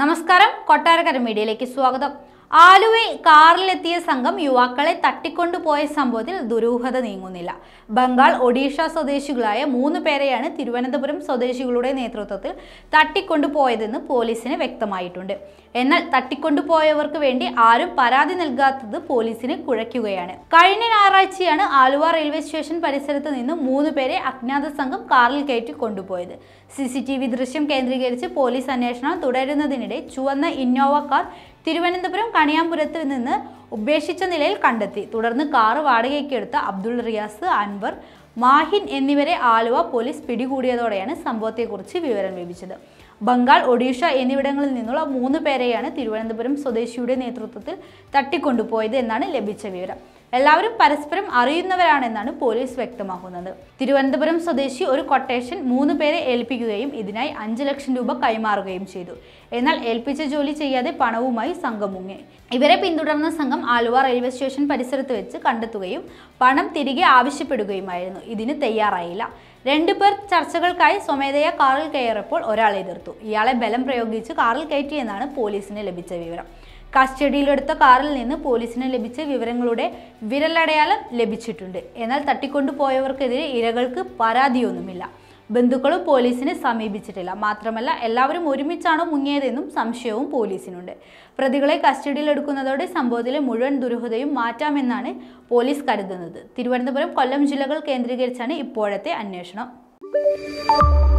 നമസ്കാരം കൊട്ടാരക്കര മീഡിയയിലേക്ക് സ്വാഗതം ആലുവയിൽ കാറിലെത്തിയ സംഘം യുവാക്കളെ തട്ടിക്കൊണ്ടുപോയ സംഭവത്തിൽ ദുരൂഹത നീങ്ങുന്നില്ല ബംഗാൾ ഒഡീഷ സ്വദേശികളായ മൂന്ന് പേരെയാണ് തിരുവനന്തപുരം സ്വദേശികളുടെ നേതൃത്വത്തിൽ തട്ടിക്കൊണ്ടുപോയതെന്ന് പോലീസിന് വ്യക്തമായിട്ടുണ്ട് എന്നാൽ തട്ടിക്കൊണ്ടുപോയവർക്ക് വേണ്ടി ആരും പരാതി നൽകാത്തത് പോലീസിന് കുഴയ്ക്കുകയാണ് കഴിഞ്ഞ ഞായറാഴ്ചയാണ് ആലുവ റെയിൽവേ സ്റ്റേഷൻ പരിസരത്ത് നിന്ന് മൂന്ന് പേരെ അജ്ഞാത സംഘം കാറിൽ കയറ്റി കൊണ്ടുപോയത് സി ദൃശ്യം കേന്ദ്രീകരിച്ച് പോലീസ് അന്വേഷണം തുടരുന്നതിനിടെ ചുവന്ന ഇന്നോവ കാർ തിരുവനന്തപുരം കണിയാമ്പുരത്ത് നിന്ന് ഉപേക്ഷിച്ച നിലയിൽ കണ്ടെത്തി തുടർന്ന് കാറ് വാടകയ്ക്കെടുത്ത അബ്ദുൾ റിയാസ് അൻവർ മാഹിൻ എന്നിവരെ ആലുവ പോലീസ് പിടികൂടിയതോടെയാണ് സംഭവത്തെക്കുറിച്ച് വിവരം ലഭിച്ചത് ബംഗാൾ ഒഡീഷ എന്നിവിടങ്ങളിൽ നിന്നുള്ള മൂന്ന് പേരെയാണ് തിരുവനന്തപുരം സ്വദേശിയുടെ നേതൃത്വത്തിൽ തട്ടിക്കൊണ്ടുപോയത് എന്നാണ് ലഭിച്ച വിവരം എല്ലാവരും പരസ്പരം അറിയുന്നവരാണെന്നാണ് പോലീസ് വ്യക്തമാക്കുന്നത് തിരുവനന്തപുരം സ്വദേശി ഒരു കൊട്ടേഷൻ മൂന്ന് പേരെ ഏൽപ്പിക്കുകയും ഇതിനായി അഞ്ച് ലക്ഷം രൂപ കൈമാറുകയും ചെയ്തു എന്നാൽ ഏൽപ്പിച്ച ജോലി ചെയ്യാതെ പണവുമായി സംഘം മുങ്ങി ഇവരെ പിന്തുടർന്ന സംഘം ആലുവ റെയിൽവേ സ്റ്റേഷൻ പരിസരത്ത് വെച്ച് കണ്ടെത്തുകയും പണം തിരികെ ആവശ്യപ്പെടുകയുമായിരുന്നു ഇതിന് തയ്യാറായില്ല പേർ ചർച്ചകൾക്കായി സ്വമേധയ കാറിൽ കയറിയപ്പോൾ ഒരാൾ എതിർത്തു ഇയാളെ ബലം പ്രയോഗിച്ച് കാറിൽ കയറ്റിയെന്നാണ് പോലീസിന് ലഭിച്ച വിവരം കസ്റ്റഡിയിലെടുത്ത കാറിൽ നിന്ന് പോലീസിന് ലഭിച്ച വിവരങ്ങളുടെ വിരലടയാളം ലഭിച്ചിട്ടുണ്ട് എന്നാൽ തട്ടിക്കൊണ്ടുപോയവർക്കെതിരെ ഇരകൾക്ക് പരാതിയൊന്നുമില്ല ബന്ധുക്കളും പോലീസിനെ സമീപിച്ചിട്ടില്ല മാത്രമല്ല എല്ലാവരും ഒരുമിച്ചാണോ മുങ്ങിയതെന്നും സംശയവും പോലീസിനുണ്ട് പ്രതികളെ കസ്റ്റഡിയിലെടുക്കുന്നതോടെ സംഭവത്തിലെ മുഴുവൻ ദുരൂഹതയും മാറ്റാമെന്നാണ് പോലീസ് കരുതുന്നത് തിരുവനന്തപുരം കൊല്ലം ജില്ലകൾ കേന്ദ്രീകരിച്ചാണ് ഇപ്പോഴത്തെ അന്വേഷണം